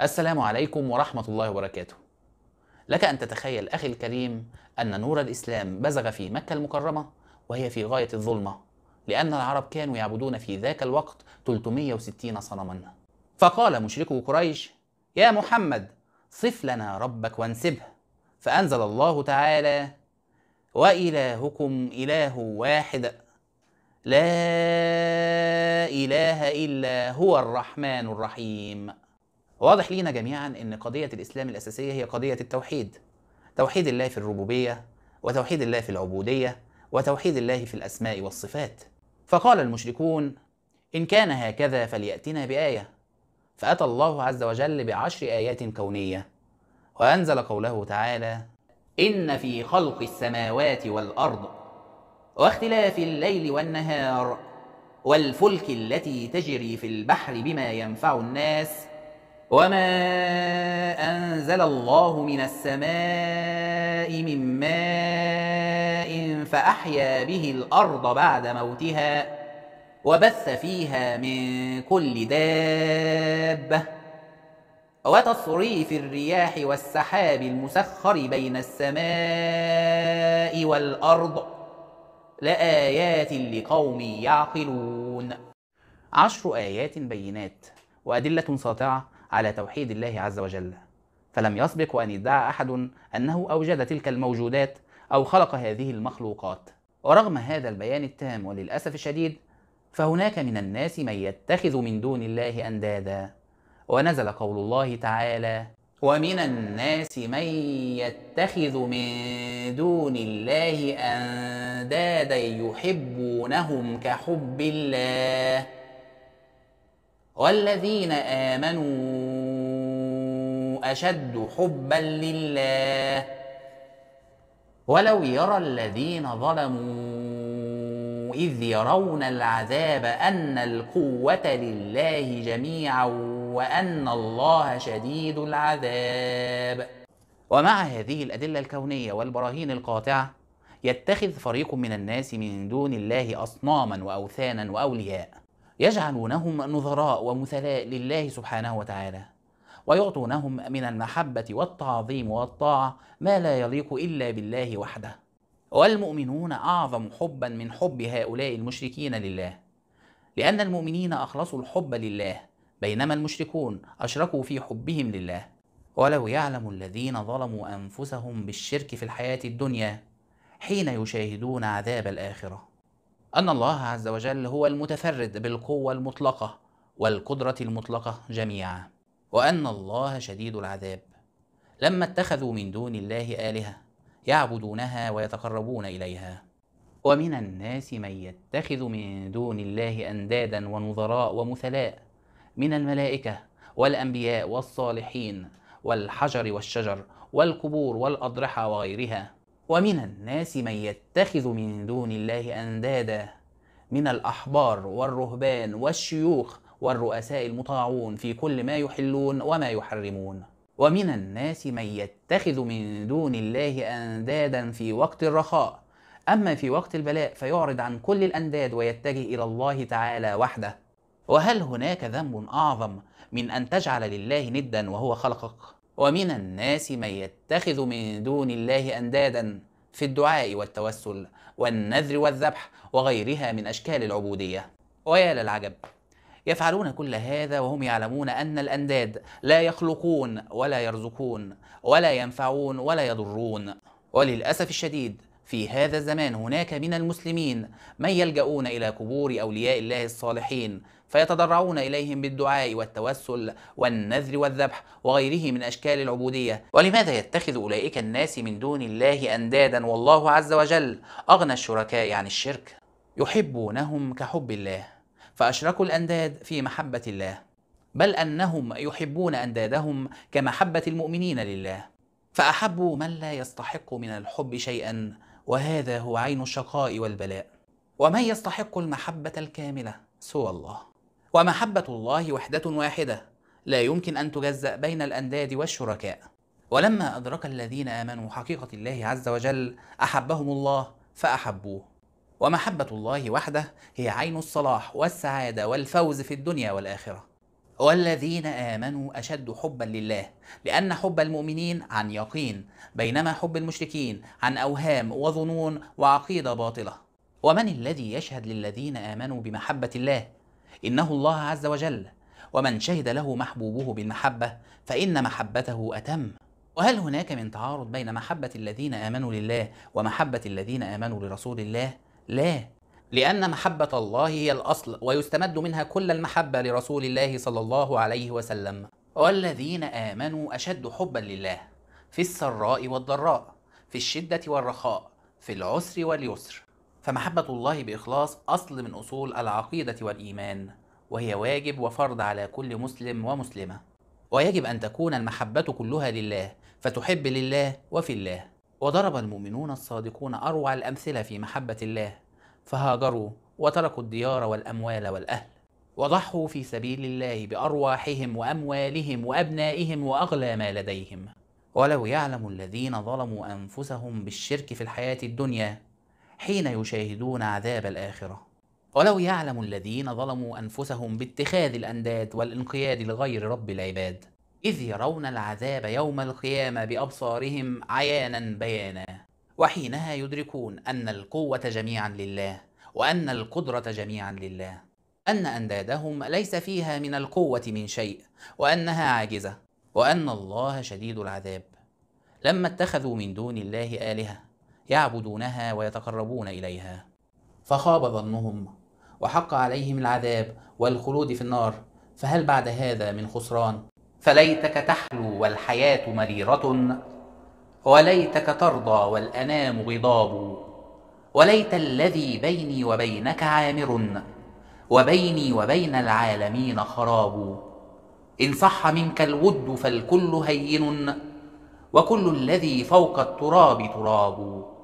السلام عليكم ورحمة الله وبركاته. لك أن تتخيل أخي الكريم أن نور الإسلام بزغ في مكة المكرمة وهي في غاية الظلمة، لأن العرب كانوا يعبدون في ذاك الوقت 360 صنما. فقال مشركو قريش: يا محمد صف لنا ربك وانسبه. فأنزل الله تعالى: وإلهكم إله واحد لا إله إلا هو الرحمن الرحيم. واضح لينا جميعا ان قضيه الاسلام الاساسيه هي قضيه التوحيد توحيد الله في الربوبيه وتوحيد الله في العبوديه وتوحيد الله في الاسماء والصفات فقال المشركون ان كان هكذا فلياتنا بايه فاتى الله عز وجل بعشر ايات كونيه وانزل قوله تعالى ان في خلق السماوات والارض واختلاف الليل والنهار والفلك التي تجري في البحر بما ينفع الناس وما أنزل الله من السماء من ماء فأحيا به الأرض بعد موتها وبث فيها من كل دابة وتصريف الرياح والسحاب المسخر بين السماء والأرض لآيات لقوم يعقلون عشر آيات بينات وأدلة ساطعة على توحيد الله عز وجل فلم يسبق أن يدعى أحد أنه أوجد تلك الموجودات أو خلق هذه المخلوقات ورغم هذا البيان التام وللأسف الشديد فهناك من الناس من يتخذ من دون الله أندادا ونزل قول الله تعالى ومن الناس من يتخذ من دون الله أندادا يحبونهم كحب الله والذين آمنوا أشد حبا لله ولو يرى الذين ظلموا إذ يرون العذاب أن القوة لله جميعا وأن الله شديد العذاب ومع هذه الأدلة الكونية والبراهين القاطعة يتخذ فريق من الناس من دون الله أصناما وأوثانا وأولياء يجعلونهم نظراء ومثلاء لله سبحانه وتعالى ويعطونهم من المحبة والتعظيم والطاعة ما لا يليق إلا بالله وحده والمؤمنون أعظم حبا من حب هؤلاء المشركين لله لأن المؤمنين أخلصوا الحب لله بينما المشركون أشركوا في حبهم لله ولو يعلم الذين ظلموا أنفسهم بالشرك في الحياة الدنيا حين يشاهدون عذاب الآخرة أن الله عز وجل هو المتفرد بالقوة المطلقة والقدرة المطلقة جميعا وأن الله شديد العذاب لما اتخذوا من دون الله آلهة يعبدونها ويتقربون إليها ومن الناس من يتخذ من دون الله أندادا ونظراء ومثلاء من الملائكة والأنبياء والصالحين والحجر والشجر والقبور والأضرحة وغيرها ومن الناس من يتخذ من دون الله اندادا من الاحبار والرهبان والشيوخ والرؤساء المطاعون في كل ما يحلون وما يحرمون ومن الناس من يتخذ من دون الله اندادا في وقت الرخاء اما في وقت البلاء فيعرض عن كل الانداد ويتجه الى الله تعالى وحده وهل هناك ذنب اعظم من ان تجعل لله ندا وهو خلقك ومن الناس من يتخذ من دون الله اندادا في الدعاء والتوسل والنذر والذبح وغيرها من اشكال العبوديه ويا للعجب يفعلون كل هذا وهم يعلمون ان الانداد لا يخلقون ولا يرزقون ولا ينفعون ولا يضرون وللاسف الشديد في هذا الزمان هناك من المسلمين من يلجؤون إلى قبور أولياء الله الصالحين فيتضرعون إليهم بالدعاء والتوسل والنذر والذبح وغيره من أشكال العبودية ولماذا يتخذ أولئك الناس من دون الله أندادا والله عز وجل أغنى الشركاء عن الشرك يحبونهم كحب الله فأشركوا الأنداد في محبة الله بل أنهم يحبون أندادهم كمحبة المؤمنين لله فأحبوا من لا يستحق من الحب شيئا وهذا هو عين الشقاء والبلاء ومن يستحق المحبة الكاملة سوى الله ومحبة الله وحدة واحدة لا يمكن أن تجزأ بين الأنداد والشركاء ولما أدرك الذين آمنوا حقيقة الله عز وجل أحبهم الله فأحبوه ومحبة الله وحده هي عين الصلاح والسعادة والفوز في الدنيا والآخرة والذين آمنوا أشد حبا لله لأن حب المؤمنين عن يقين بينما حب المشركين عن أوهام وظنون وعقيدة باطلة ومن الذي يشهد للذين آمنوا بمحبة الله؟ إنه الله عز وجل ومن شهد له محبوبه بالمحبة فإن محبته أتم وهل هناك من تعارض بين محبة الذين آمنوا لله ومحبة الذين آمنوا لرسول الله؟ لا لأن محبة الله هي الأصل ويستمد منها كل المحبة لرسول الله صلى الله عليه وسلم والذين آمنوا أشد حبا لله في السراء والضراء في الشدة والرخاء في العسر واليسر فمحبة الله بإخلاص أصل من أصول العقيدة والإيمان وهي واجب وفرض على كل مسلم ومسلمة ويجب أن تكون المحبة كلها لله فتحب لله وفي الله وضرب المؤمنون الصادقون أروع الأمثلة في محبة الله فهاجروا وتركوا الديار والاموال والاهل وضحوا في سبيل الله بارواحهم واموالهم وابنائهم واغلى ما لديهم ولو يعلم الذين ظلموا انفسهم بالشرك في الحياه الدنيا حين يشاهدون عذاب الاخره ولو يعلم الذين ظلموا انفسهم باتخاذ الانداد والانقياد لغير رب العباد اذ يرون العذاب يوم القيامه بابصارهم عيانا بيانا وحينها يدركون أن القوة جميعا لله وأن القدرة جميعا لله أن أندادهم ليس فيها من القوة من شيء وأنها عاجزة وأن الله شديد العذاب لما اتخذوا من دون الله آلهة يعبدونها ويتقربون إليها فخاب ظنهم وحق عليهم العذاب والخلود في النار فهل بعد هذا من خسران فليتك تحلو والحياة مريرة وليتك ترضى والأنام غضاب وليت الذي بيني وبينك عامر وبيني وبين العالمين خراب إن صح منك الود فالكل هين وكل الذي فوق التراب تراب